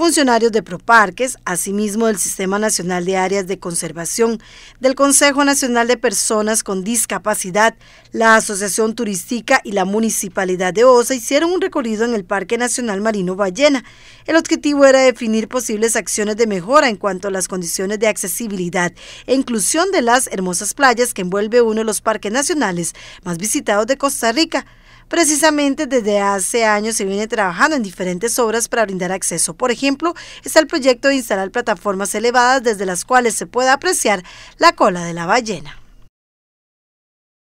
funcionarios de Proparques, asimismo del Sistema Nacional de Áreas de Conservación, del Consejo Nacional de Personas con Discapacidad, la Asociación Turística y la Municipalidad de Osa hicieron un recorrido en el Parque Nacional Marino Ballena. El objetivo era definir posibles acciones de mejora en cuanto a las condiciones de accesibilidad e inclusión de las hermosas playas que envuelve uno de los parques nacionales más visitados de Costa Rica. Precisamente desde hace años se viene trabajando en diferentes obras para brindar acceso. Por ejemplo, está el proyecto de instalar plataformas elevadas desde las cuales se pueda apreciar la cola de la ballena.